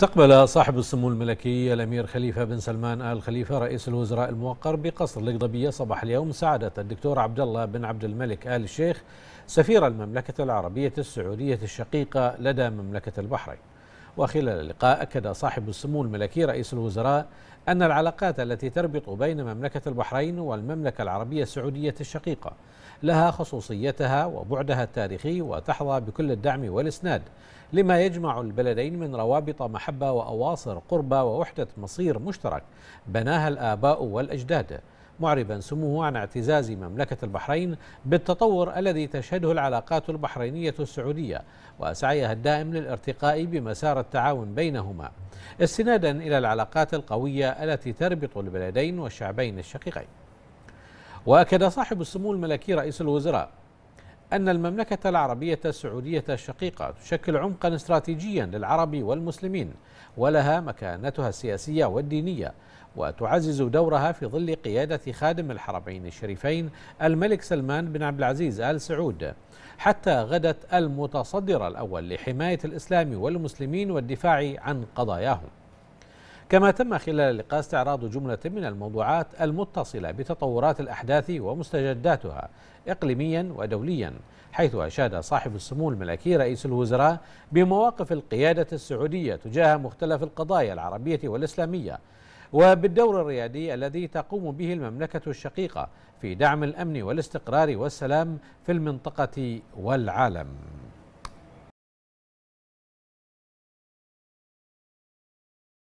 استقبل صاحب السمو الملكي الأمير خليفة بن سلمان آل خليفة رئيس الوزراء الموقر بقصر القضبية صباح اليوم سعادة الدكتور عبد الله بن عبد الملك آل الشيخ سفير المملكة العربية السعودية الشقيقة لدى مملكة البحرين وخلال اللقاء أكد صاحب السمو الملكي رئيس الوزراء أن العلاقات التي تربط بين مملكة البحرين والمملكة العربية السعودية الشقيقة لها خصوصيتها وبعدها التاريخي وتحظى بكل الدعم والإسناد لما يجمع البلدين من روابط محبة وأواصر قربة ووحدة مصير مشترك بناها الآباء والأجداد معربا سموه عن اعتزاز مملكة البحرين بالتطور الذي تشهده العلاقات البحرينية السعودية وسعيها الدائم للارتقاء بمسار التعاون بينهما استنادا إلى العلاقات القوية التي تربط البلدين والشعبين الشقيقين وأكد صاحب السمو الملكي رئيس الوزراء أن المملكة العربية السعودية الشقيقة تشكل عمقا استراتيجيا للعرب والمسلمين ولها مكانتها السياسية والدينية وتعزز دورها في ظل قيادة خادم الحرمين الشريفين الملك سلمان بن عبد العزيز آل سعود حتى غدت المتصدر الأول لحماية الإسلام والمسلمين والدفاع عن قضاياهم كما تم خلال اللقاء استعراض جملة من الموضوعات المتصلة بتطورات الأحداث ومستجداتها إقليميا ودوليا حيث أشاد صاحب السمو الملكي رئيس الوزراء بمواقف القيادة السعودية تجاه مختلف القضايا العربية والإسلامية وبالدور الريادي الذي تقوم به المملكة الشقيقة في دعم الأمن والاستقرار والسلام في المنطقة والعالم